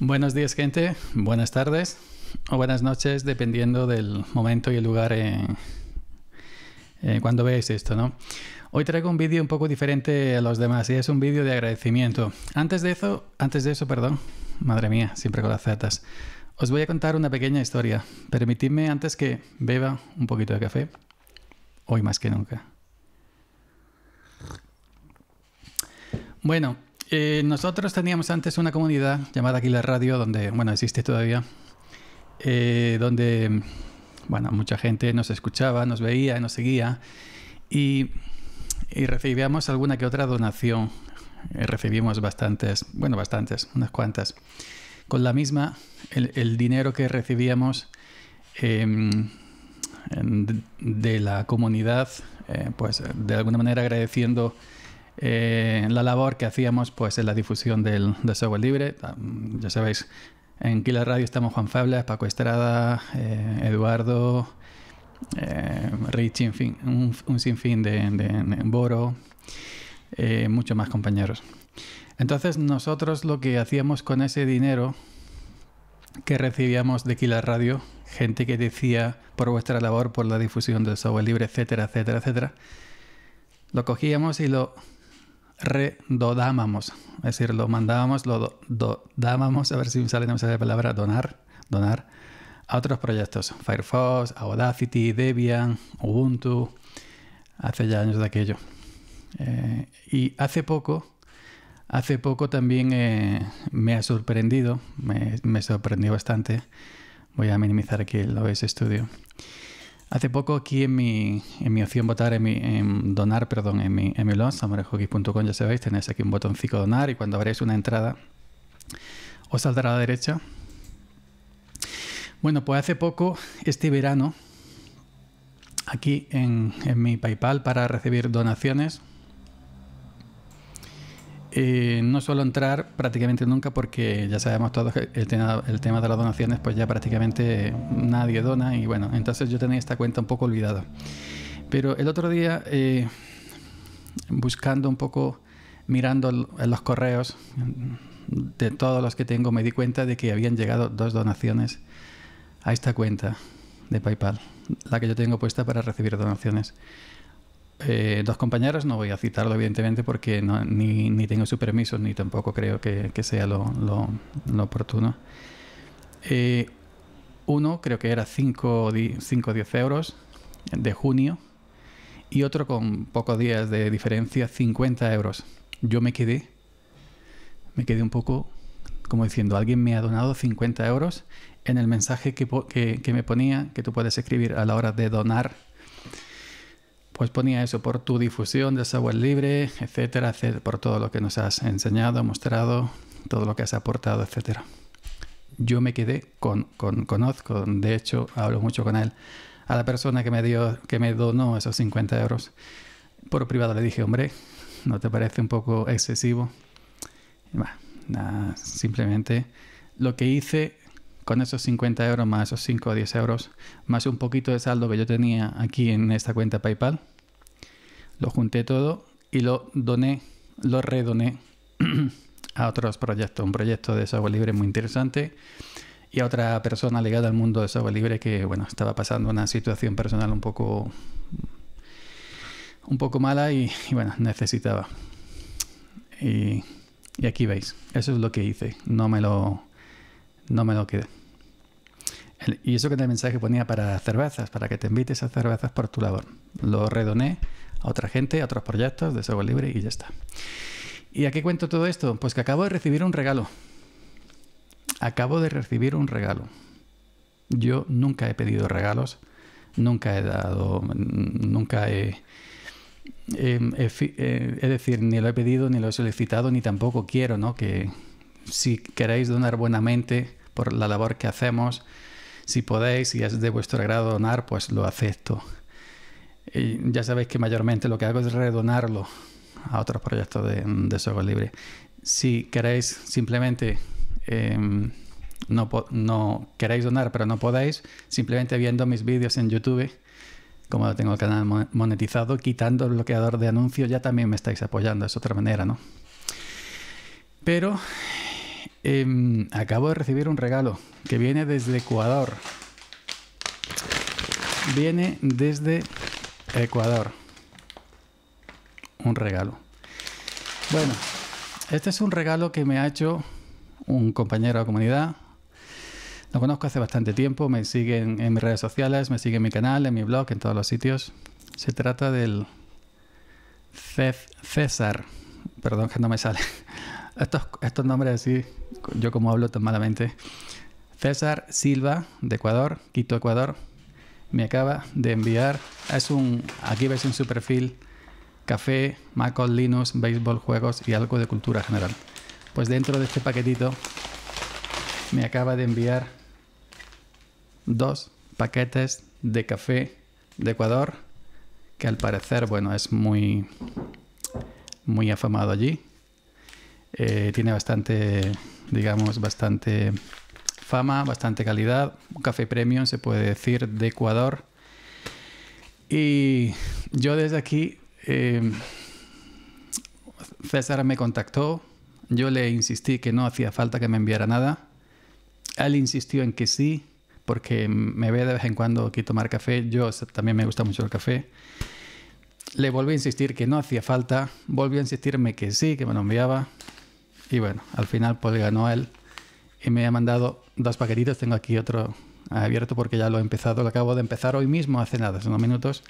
Buenos días gente, buenas tardes o buenas noches dependiendo del momento y el lugar en, eh, eh, cuando veáis esto, ¿no? Hoy traigo un vídeo un poco diferente a los demás y es un vídeo de agradecimiento. Antes de eso, antes de eso, perdón, madre mía, siempre con las zatas. Os voy a contar una pequeña historia. Permitidme antes que beba un poquito de café, hoy más que nunca. Bueno, eh, nosotros teníamos antes una comunidad llamada Aquí Radio, donde, bueno, existe todavía, eh, donde, bueno, mucha gente nos escuchaba, nos veía, nos seguía y, recibíamos alguna que otra donación. Eh, recibimos bastantes, bueno, bastantes, unas cuantas. Con la misma, el dinero que recibíamos em, de la comunidad, pues de alguna manera agradeciendo eh, la labor que hacíamos pues, en la difusión del, software libre. Ah, ya sabéis, en Killer Radio estamos Juan Fabla, Paco Estrada, eh, Eduardo, eh, Richie, fin, un, sinfín de, de, Boro, muchos más compañeros. Entonces nosotros lo que hacíamos con ese dinero que recibíamos de Killer Radio, gente que decía por vuestra labor, por la difusión del software libre, etcétera, etcétera, etcétera, lo cogíamos y lo redodábamos, es decir, lo mandábamos, lo dábamos, a ver si me sale esa palabra, donar, donar, a otros proyectos, Firefox, Audacity, Debian, Ubuntu, hace ya años de aquello. Eh, y hace poco, hace poco también eh, me ha sorprendido, me, me sorprendió bastante, voy a minimizar aquí el OS Studio, Hace poco aquí en mi, en mi opción votar, en, mi, donar, perdón, en mi, en mi ya sabéis, tenéis aquí un botoncito donar y cuando abréis una entrada os saldrá a la derecha. Bueno, pues hace poco, este verano, aquí en, en mi PayPal para recibir donaciones, eh, no suelo entrar prácticamente nunca porque ya sabemos todos que el tema, de las donaciones pues ya prácticamente nadie dona y bueno, entonces yo tenía esta cuenta un poco olvidada. Pero el otro día, eh, buscando un poco, mirando en los correos de todos los que tengo, me di cuenta de que habían llegado dos donaciones a esta cuenta de PayPal, la que yo tengo puesta para recibir donaciones. Eh, dos compañeros, no voy a citarlo evidentemente porque ni, tengo su permiso, ni tampoco creo que, sea lo, oportuno. Eh, uno creo que era 5 o 10 euros de junio y otro con pocos días de diferencia 50 euros. Yo me quedé, me quedé un poco como diciendo, alguien me ha donado 50 euros en el mensaje que me ponía, que tú puedes escribir a la hora de donar pues ponía eso por tu difusión de software libre, etcétera, por todo lo que nos has enseñado, mostrado, todo lo que has aportado, etcétera. Yo me quedé con, con conozco, de hecho hablo mucho con él, a la persona que me dio, que me donó esos 50 euros por privado le dije, hombre, ¿no te parece un poco excesivo? simplemente lo que hice con esos 50 euros más esos 5 o 10 euros, más un poquito de saldo que yo tenía aquí en esta cuenta PayPal, lo junté todo y lo doné, lo redoné a otros proyectos. Un proyecto de software libre muy interesante y a otra persona ligada al mundo de software libre que, bueno, estaba pasando una situación personal un poco, un poco mala y, bueno, necesitaba. Y, y aquí veis, eso es lo que hice. No me lo no me lo quede y eso que en el mensaje ponía para cervezas, para que te invites a cervezas por tu labor. Lo redoné a otra gente, a otros proyectos de software libre y ya está. ¿Y a qué cuento todo esto? Pues que acabo de recibir un regalo. Acabo de recibir un regalo. Yo nunca he pedido regalos, nunca he dado, nunca he... es decir, ni lo he pedido, ni lo he solicitado, ni tampoco quiero, ¿no? Que, si queréis donar buenamente por la labor que hacemos, si podéis y es de vuestro grado donar, pues lo acepto. Y ya sabéis que mayormente lo que hago es redonarlo a otros proyectos de, de libre. Si queréis simplemente em, no, no, queréis donar pero no podéis, simplemente viendo mis vídeos en YouTube, como tengo el canal monetizado, quitando el bloqueador de anuncios ya también me estáis apoyando, es otra manera, ¿no? Pero Em, acabo de recibir un regalo que viene desde Ecuador. Viene desde Ecuador. Un regalo. Bueno, este es un regalo que me ha hecho un compañero de comunidad. Lo conozco hace bastante tiempo, me siguen en mis redes sociales, me sigue en mi canal, en mi blog, en todos los sitios. Se trata del César. Perdón que no me sale. Estos, nombres así, yo como hablo tan malamente. César Silva, de Ecuador, Quito, Ecuador, me acaba de enviar. Es un, aquí ves en su perfil, café, Macos, Linux, béisbol, juegos y algo de cultura general. Pues dentro de este paquetito me acaba de enviar dos paquetes de café de Ecuador, que al parecer, bueno, es muy, muy afamado allí. Eh, tiene bastante, digamos, bastante fama, bastante calidad. Un café premium, se puede decir, de Ecuador. Y yo desde aquí, eh, César me contactó. Yo le insistí que no hacía falta que me enviara nada. Él insistió en que sí, porque me ve de vez en cuando aquí tomar café. Yo también me gusta mucho el café. Le volví a insistir que no hacía falta. Volvió a insistirme que sí, que me lo enviaba. Y bueno, al final pues ganó él y me ha mandado dos paquetitos. Tengo aquí otro abierto porque ya lo he empezado, lo acabo de empezar hoy mismo, hace nada, hace unos minutos.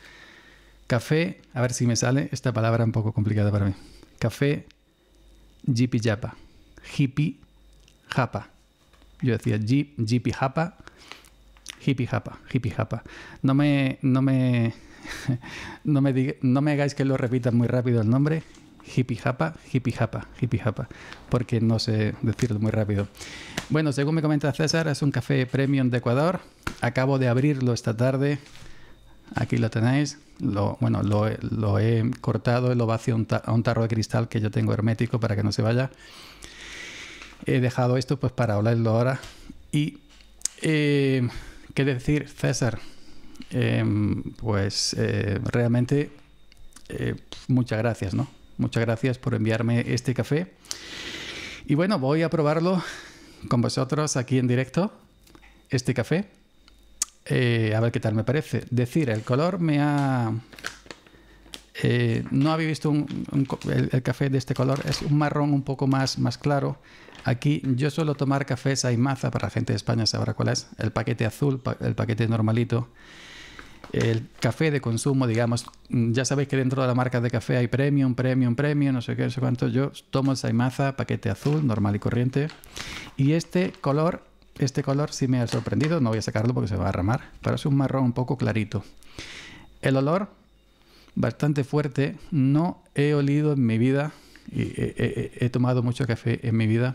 Café, a ver si me sale esta palabra un poco complicada para mí. Café Jipi Japa. Hippie Japa. Yo decía Jipi Japa, Hippie Japa, Hippie Japa. No me, no me, no me, no me hagáis que lo repitan muy rápido el nombre hippie japa, hippie japa, hippie japa, porque no sé decirlo muy rápido. Bueno, según me comenta César, es un café premium de Ecuador. Acabo de abrirlo esta tarde. Aquí lo tenéis. Lo, bueno, lo, he cortado y lo vacío a un tarro de cristal que yo tengo hermético para que no se vaya. He dejado esto pues para hablarlo ahora. Y eh, qué decir, César. Em, pues eh, realmente eh, muchas gracias, ¿no? Muchas gracias por enviarme este café. Y bueno, voy a probarlo con vosotros aquí en directo, este café. Eh, a ver qué tal me parece. Decir, el color me ha... Eh, no había visto el, café de este color, es un marrón un poco más, más claro. Aquí yo suelo tomar cafés maza para la gente de España sabrá cuál es, el paquete azul, el paquete normalito el café de consumo, digamos, mm, ya sabéis que dentro de la marca de café hay premium, premium, premium, no sé qué, no sé cuánto. Yo tomo el Saimaza, paquete azul, normal y corriente. Y este color, este color sí me ha sorprendido, no voy a sacarlo porque se va a arramar, pero es un marrón un poco clarito. El olor, bastante fuerte, no he olido en mi vida, he tomado mucho café en mi vida,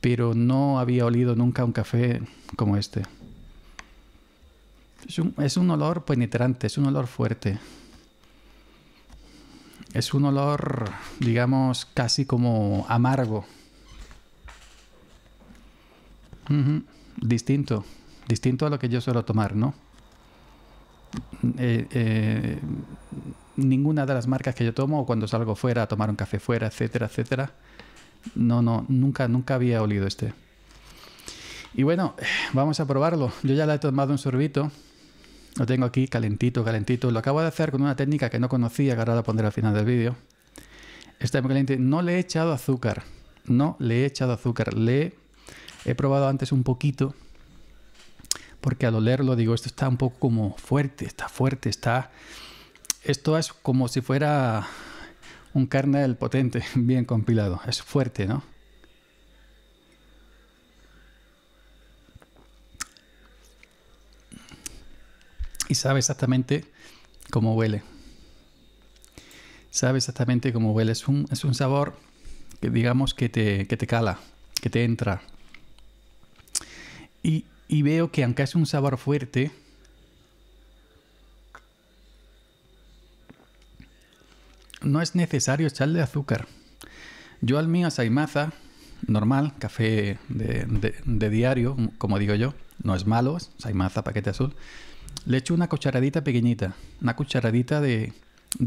pero no había olido nunca un café como este. Es un, olor penetrante, es un olor fuerte. Es un olor, digamos, casi como amargo. Distinto. Distinto a lo que yo suelo tomar, ¿no? Eh, eh, ninguna de las marcas que yo tomo o cuando salgo fuera a tomar un café fuera, etcétera, etcétera. No, no, nunca, nunca había olido este. Y bueno, vamos a probarlo. Yo ya le he tomado un sorbito lo tengo aquí calentito, calentito. Lo acabo de hacer con una técnica que no conocía, que ahora la pondré al final del vídeo. Está muy caliente. No le he echado azúcar. No le he echado azúcar. Le he probado antes un poquito. Porque al olerlo digo, esto está un poco como fuerte, está fuerte, está... Esto es como si fuera un kernel potente, bien compilado. Es fuerte, ¿no? sabe exactamente cómo huele. Sabe exactamente cómo huele. Es un, es un sabor que digamos que te, cala, que te entra. Y, veo que aunque es un sabor fuerte, no es necesario echarle azúcar. Yo al mío saimaza, normal, café de, de, diario, como digo yo, no es malo, saimaza, paquete azul, le echo una cucharadita pequeñita, una cucharadita de,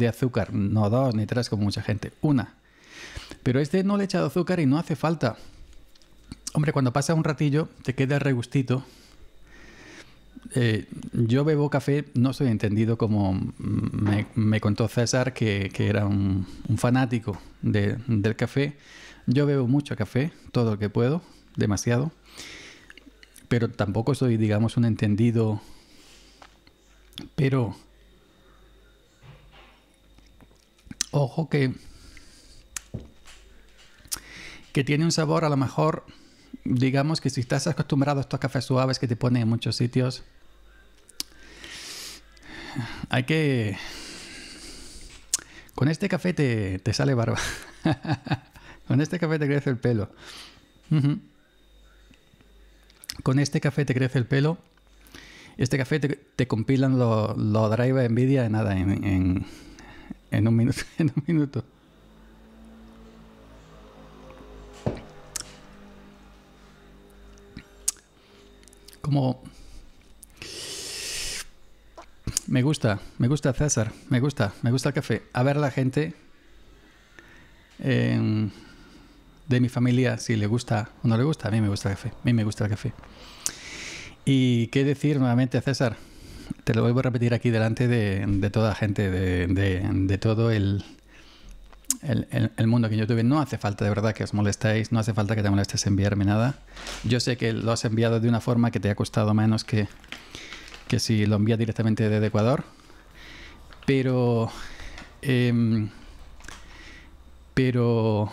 azúcar, no dos ni tres como mucha gente, una. Pero este no le he echado azúcar y no hace falta. Hombre, cuando pasa un ratillo te queda regustito. Eh, yo bebo café, no soy entendido como me, contó César, que, era un, fanático del café. Yo bebo mucho café, todo lo que puedo, demasiado. Pero tampoco soy, digamos, un entendido pero, ojo que, que tiene un sabor a lo mejor, digamos que si estás acostumbrado a estos cafés suaves que te ponen en muchos sitios, hay que... Con este café te, sale barba. Con este café te crece el pelo. Con este café te crece el pelo este café te, compilan los lo drive de NVIDIA de nada, en, en, un minuto, en un minuto. Como... Me gusta, me gusta César, me gusta, me gusta el café. A ver la gente em, de mi familia si le gusta o no le gusta. A mí me gusta el café, a mí me gusta el café. ¿Y qué decir nuevamente, César? Te lo vuelvo a repetir aquí delante de, toda la gente, de, todo el, el, mundo que yo tuve. No hace falta de verdad que os molestéis, no hace falta que te molestes enviarme nada. Yo sé que lo has enviado de una forma que te ha costado menos que, si lo envías directamente desde Ecuador, pero... Em, pero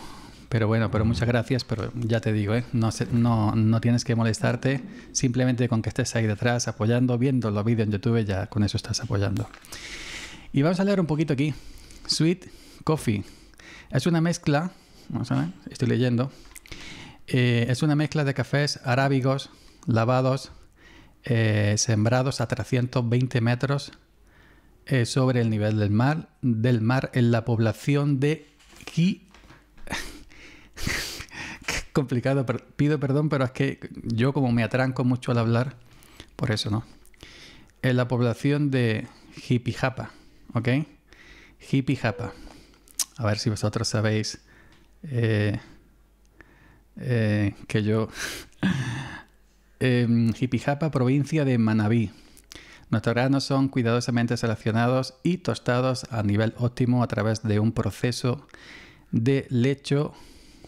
pero bueno, pero muchas gracias, pero ya te digo, ¿eh? no, no, tienes que molestarte, simplemente con que estés ahí detrás apoyando, viendo los vídeos en YouTube, ya con eso estás apoyando. Y vamos a leer un poquito aquí. Sweet Coffee. Es una mezcla, vamos a ver, estoy leyendo, eh, es una mezcla de cafés arábigos lavados, eh, sembrados a 320 metros sobre el nivel del mar, del mar en la población de Ki complicado. pido perdón, pero es que yo como me atranco mucho al hablar, por eso no. En la población de Jipijapa, ¿ok? Jipijapa. A ver si vosotros sabéis eh, eh, que yo... eh, Jipijapa, provincia de Manabí. Nuestros granos son cuidadosamente seleccionados y tostados a nivel óptimo a través de un proceso de lecho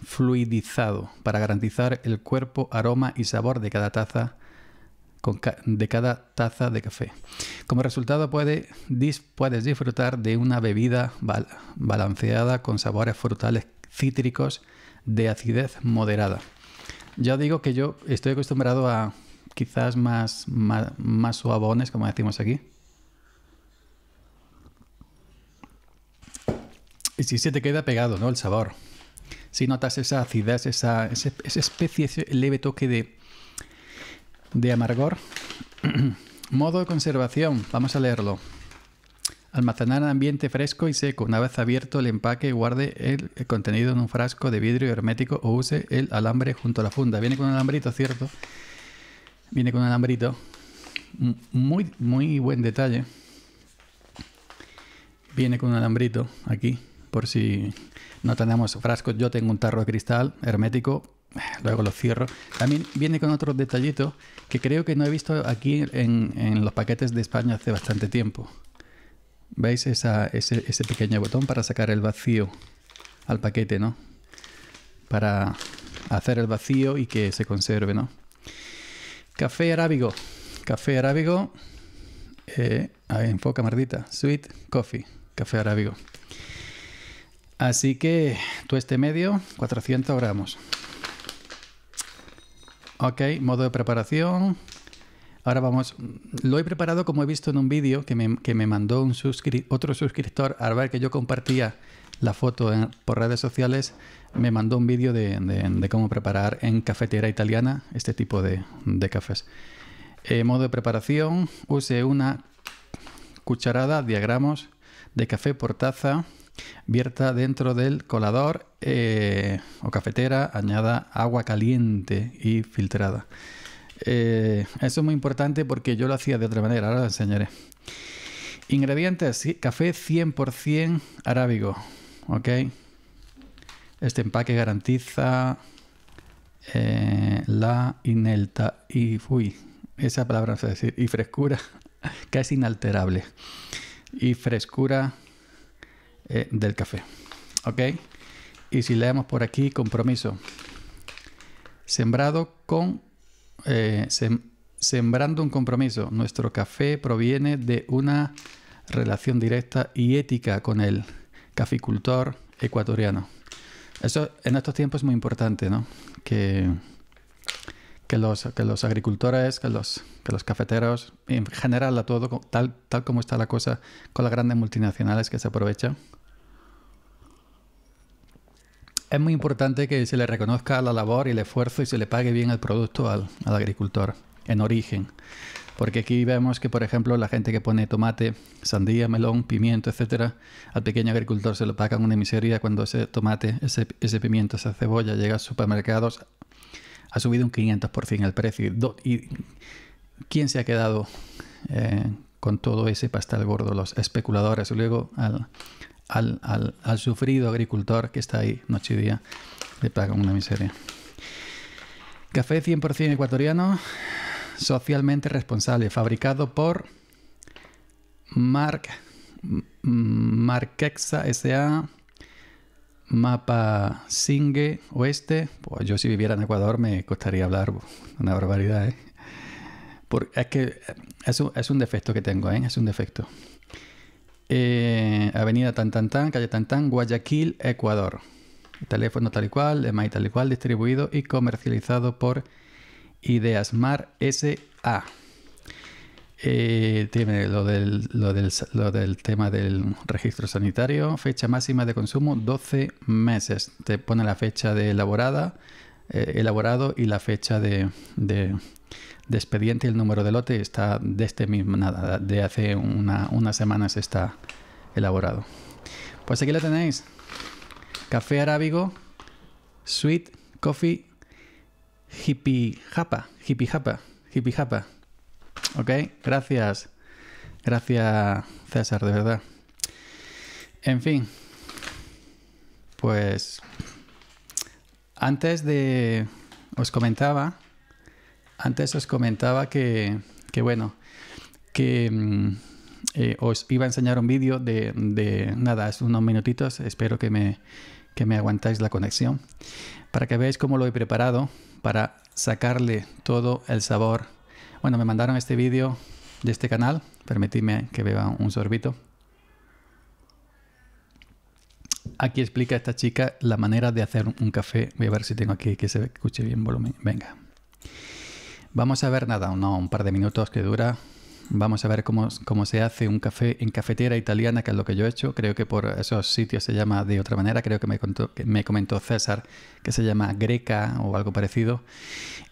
fluidizado para garantizar el cuerpo, aroma y sabor de cada taza de cada taza de café. Como resultado puedes disfrutar de una bebida balanceada con sabores frutales cítricos de acidez moderada. Ya digo que yo estoy acostumbrado a quizás más, más, más suavones, como decimos aquí. Y si se te queda pegado, ¿no? El sabor si notas esa acidez, esa, esa, especie, ese leve toque de, de amargor. Modo de conservación, vamos a leerlo. Almacenar en ambiente fresco y seco. Una vez abierto el empaque, guarde el contenido en un frasco de vidrio hermético o use el alambre junto a la funda. Viene con un alambrito, cierto. Viene con un alambrito. Muy, muy buen detalle. Viene con un alambrito aquí, por si no tenemos frascos. Yo tengo un tarro de cristal hermético. Luego lo cierro. También viene con otro detallito que creo que no he visto aquí en, los paquetes de España hace bastante tiempo. ¿Veis ese, pequeño botón para sacar el vacío al paquete, no? Para hacer el vacío y que se conserve, ¿no? Café arábigo. Café arábigo. Eh, enfoca, Mardita. Sweet coffee. Café arábigo. Así que tú este medio, 400 gramos. Ok, modo de preparación. Ahora vamos, lo he preparado como he visto en un vídeo que me, mandó un otro suscriptor, al ver que yo compartía la foto por redes sociales, me mandó un vídeo de, cómo preparar en cafetera italiana este tipo de, cafés. Eh, modo de preparación, use una cucharada de gramos de café por taza Vierta dentro del colador eh, o cafetera, añada agua caliente y filtrada. Eh, eso es muy importante porque yo lo hacía de otra manera, ahora lo enseñaré. Ingredientes, café 100% arábigo, ¿ok? Este empaque garantiza eh, la inelta y esa palabra y frescura, que es inalterable. Y frescura eh, del café. ¿Ok? Y si leemos por aquí, compromiso. Sembrado con... Eh, sembrando un compromiso. Nuestro café proviene de una relación directa y ética con el caficultor ecuatoriano. Eso en estos tiempos es muy importante, ¿no? Que que los, que los agricultores, que los, que los cafeteros, en general a todo, tal, tal como está la cosa con las grandes multinacionales que se aprovechan. Es muy importante que se le reconozca la labor y el esfuerzo y se le pague bien el producto al, agricultor en origen. Porque aquí vemos que, por ejemplo, la gente que pone tomate, sandía, melón, pimiento, etcétera, al pequeño agricultor se lo pagan una miseria cuando ese tomate, ese, ese pimiento, esa cebolla llega a supermercados ha subido un 500% el precio. ¿Y quién se ha quedado eh, con todo ese pastel gordo? Los especuladores. luego al, sufrido agricultor que está ahí noche y día le pagan una miseria. Café 100% ecuatoriano, socialmente responsable, fabricado por Mark Marquexa S.A mapa Singue Oeste, pues yo si viviera en Ecuador me costaría hablar una barbaridad. ¿eh? Porque es que eh, es un, es un, defecto que tengo, ¿eh? es un defecto. Eh, avenida Tantantán, calle Tantán, Guayaquil, Ecuador. teléfono tal y cual, maíz tal y cual, distribuido y comercializado por Ideasmar S.A. Eh, tiene lo del, lo, del, tema del registro sanitario, fecha máxima de consumo 12 meses. Te pone la fecha de elaborada, eh, elaborado y la fecha de, expediente el número de lote está de este mismo, nada, de hace una, unas semanas está elaborado. Pues aquí lo tenéis. Café arábigo, sweet coffee, hippie japa, hippie japa, hippie japa. ¿Ok? Gracias. Gracias, César, de verdad. En fin, pues antes de... Os comentaba, antes os comentaba que, que bueno, que mm, eh, os iba a enseñar un vídeo de, de, nada, es unos minutitos, espero que me, que me aguantáis la conexión, para que veáis cómo lo he preparado para sacarle todo el sabor bueno, me mandaron este vídeo de este canal. Permitidme que beba un sorbito. Aquí explica esta chica la manera de hacer un café. Voy a ver si tengo aquí que se escuche bien volumen. Venga. Vamos a ver nada, no, un par de minutos que dura. Vamos a ver cómo, se hace un café en cafetera italiana, que es lo que yo he hecho. Creo que por esos sitios se llama de otra manera. Creo que me, me comentó César que se llama Greca o algo parecido.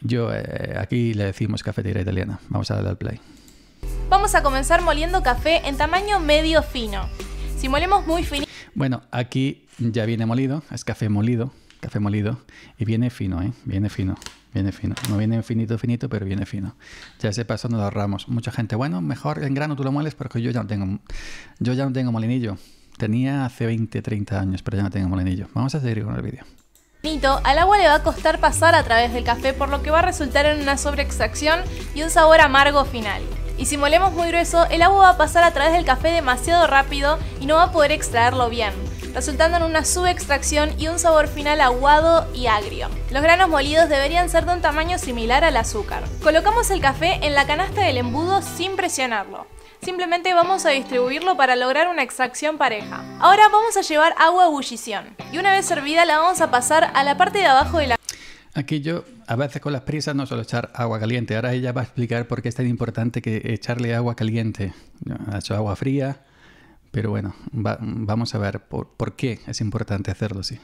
Yo eh, aquí le decimos cafetera italiana. Vamos a darle al play. Vamos a comenzar moliendo café en tamaño medio fino. Si molemos muy fino. Bueno, aquí ya viene molido, es café molido café molido. Y viene fino, ¿eh? Viene fino, viene fino. No viene finito, finito, pero viene fino. Ya ese paso nos ahorramos. Mucha gente, bueno, mejor en grano tú lo mueles porque yo ya no tengo, yo ya no tengo molinillo. Tenía hace 20, 30 años, pero ya no tengo molinillo. Vamos a seguir con el vídeo. Nito, al agua le va a costar pasar a través del café por lo que va a resultar en una sobreextracción y un sabor amargo final. Y si molemos muy grueso, el agua va a pasar a través del café demasiado rápido y no va a poder extraerlo bien resultando en una subextracción y un sabor final aguado y agrio. Los granos molidos deberían ser de un tamaño similar al azúcar. Colocamos el café en la canasta del embudo sin presionarlo. Simplemente vamos a distribuirlo para lograr una extracción pareja. Ahora vamos a llevar agua a ebullición y una vez servida la vamos a pasar a la parte de abajo de la... Aquí yo a veces con las prisas no suelo echar agua caliente. Ahora ella va a explicar por qué es tan importante que echarle agua caliente. Ha hecho ah, agua fría, pero bueno, vamos a ver por qué es importante hacerlo así.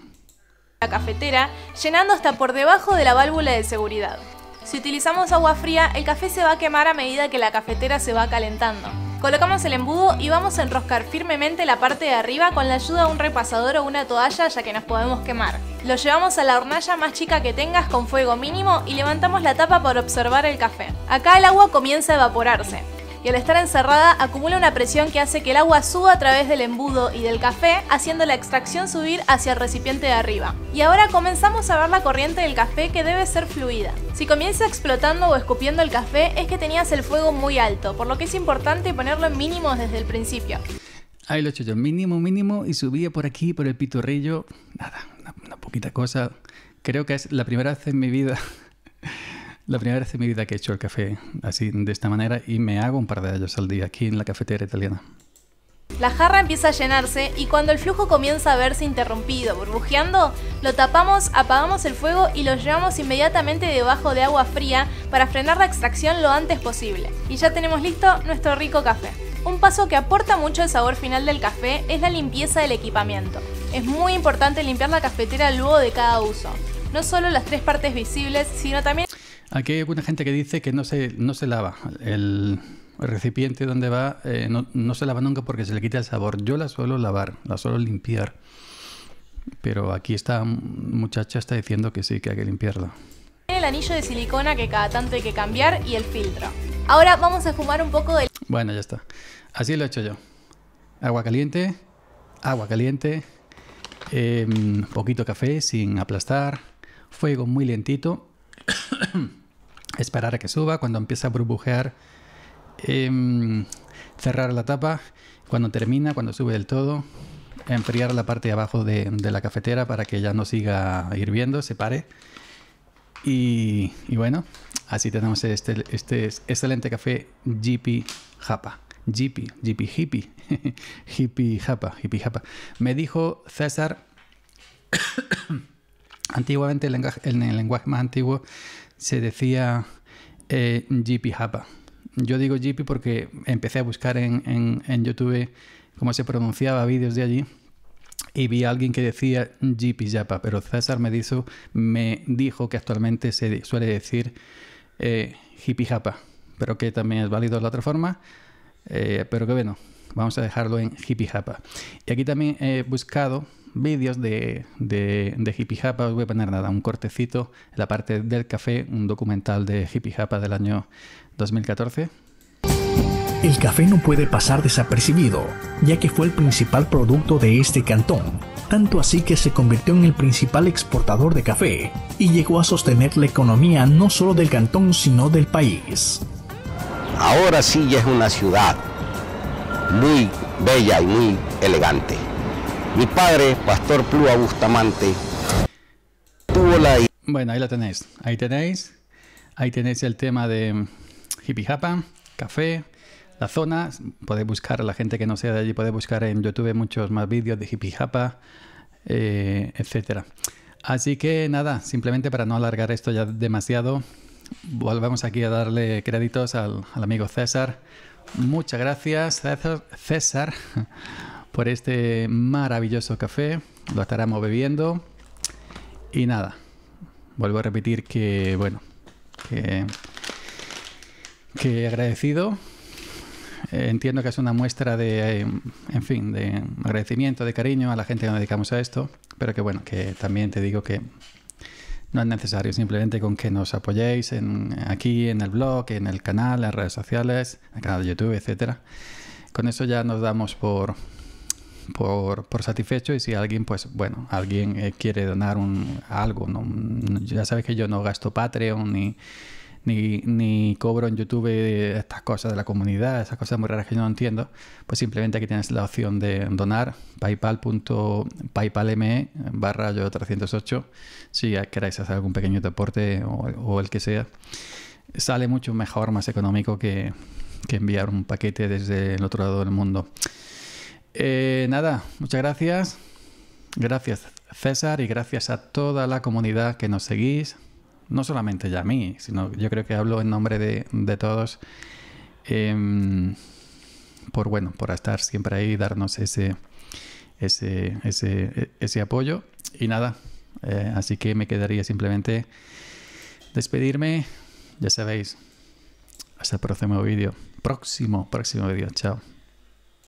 La cafetera, llenando hasta por debajo de la válvula de seguridad. Si utilizamos agua fría, el café se va a quemar a medida que la cafetera se va calentando. Colocamos el embudo y vamos a enroscar firmemente la parte de arriba con la ayuda de un repasador o una toalla ya que nos podemos quemar. Lo llevamos a la hornalla más chica que tengas con fuego mínimo y levantamos la tapa para observar el café. Acá el agua comienza a evaporarse y al estar encerrada acumula una presión que hace que el agua suba a través del embudo y del café, haciendo la extracción subir hacia el recipiente de arriba. Y ahora comenzamos a ver la corriente del café que debe ser fluida. Si comienza explotando o escupiendo el café es que tenías el fuego muy alto, por lo que es importante ponerlo en mínimo desde el principio. Ahí lo he hecho yo, mínimo, mínimo, y subía por aquí, por el pitorrillo, nada, una poquita cosa. Creo que es la primera vez en mi vida la primera vez en mi vida que he hecho el café así, de esta manera, y me hago un par de ellos al día aquí en la cafetera italiana. La jarra empieza a llenarse y cuando el flujo comienza a verse interrumpido, burbujeando, lo tapamos, apagamos el fuego y lo llevamos inmediatamente debajo de agua fría para frenar la extracción lo antes posible. Y ya tenemos listo nuestro rico café. Un paso que aporta mucho al sabor final del café es la limpieza del equipamiento. Es muy importante limpiar la cafetera luego de cada uso, no solo las tres partes visibles, sino también Aquí hay alguna gente que dice que no se, no se lava el recipiente donde va, eh, no, se lava nunca porque se le quita el sabor. Yo la suelo lavar, la suelo limpiar. Pero aquí esta muchacha está diciendo que sí, que hay que limpiarla. El anillo de silicona que cada tanto hay que cambiar y el filtro. Ahora vamos a fumar un poco del... Bueno, ya está. Así lo he hecho yo. Agua caliente, agua caliente, em, poquito café sin aplastar, fuego muy lentito esperar a que suba, cuando empieza a burbujear, em, cerrar la tapa, cuando termina, cuando sube del todo, enfriar la parte de abajo de, la cafetera para que ya no siga hirviendo, se pare. Y, bueno, así tenemos este, este excelente café GP Japa. GP, GP Hippie, Hippie Japa, jipi Japa. Me dijo César, antiguamente en el lenguaje más antiguo se decía eh, Japa. Yo digo Jippy porque empecé a buscar en, en, YouTube cómo se pronunciaba vídeos de allí y vi a alguien que decía Jippy Japa, pero César me dijo que actualmente se suele decir eh, Japa, pero que también es válido la otra forma, eh, pero que bueno, vamos a dejarlo en Hippie Japa. Y aquí también he buscado vídeos de, de, Hippie Hapa, voy a poner nada, un cortecito en la parte del café, un documental de Hippie Hapa del año 2014. El café no puede pasar desapercibido, ya que fue el principal producto de este cantón, tanto así que se convirtió en el principal exportador de café y llegó a sostener la economía no solo del cantón, sino del país. Ahora sí es una ciudad muy bella y muy elegante. Mi padre, Pastor Plúa Bustamante, tuvo la... Bueno, ahí la tenéis, ahí tenéis, ahí tenéis el tema de mm, hippie café, la zona, podéis buscar, la gente que no sea de allí puede buscar en YouTube muchos más vídeos de hippie japa, eh, etcétera. Así que nada, simplemente para no alargar esto ya demasiado, volvemos aquí a darle créditos al, amigo César. Muchas gracias, César. César por este maravilloso café. Lo estaremos bebiendo. Y nada, vuelvo a repetir que, bueno, que, agradecido. Eh, entiendo que es una muestra de, eh, en fin, de agradecimiento, de cariño a la gente que nos dedicamos a esto. Pero que bueno, que también te digo que no es necesario, simplemente con que nos apoyéis en, aquí en el blog, en el canal, en las redes sociales, en el canal de YouTube, etcétera. Con eso ya nos damos por, por, satisfecho y si alguien, pues bueno, alguien eh, quiere donar un, algo, ya sabes que yo no gasto Patreon ni, ni, ni, cobro en YouTube eh, estas cosas de la comunidad, esas cosas muy raras que yo no entiendo, pues simplemente aquí tienes la opción de donar paypal.paypal.me barra yo 308 si queréis hacer algún pequeño deporte o, el que sea. Sale mucho mejor, más económico que, que enviar un paquete desde el otro lado del mundo. Eh, nada, muchas gracias. Gracias César y gracias a toda la comunidad que nos seguís. No solamente ya a mí, sino yo creo que hablo en nombre de, todos. Em, por bueno, por estar siempre ahí y darnos ese, ese, ese, ese apoyo. Y nada, eh, así que me quedaría simplemente despedirme. Ya sabéis, hasta el próximo vídeo. Próximo, próximo vídeo. Chao.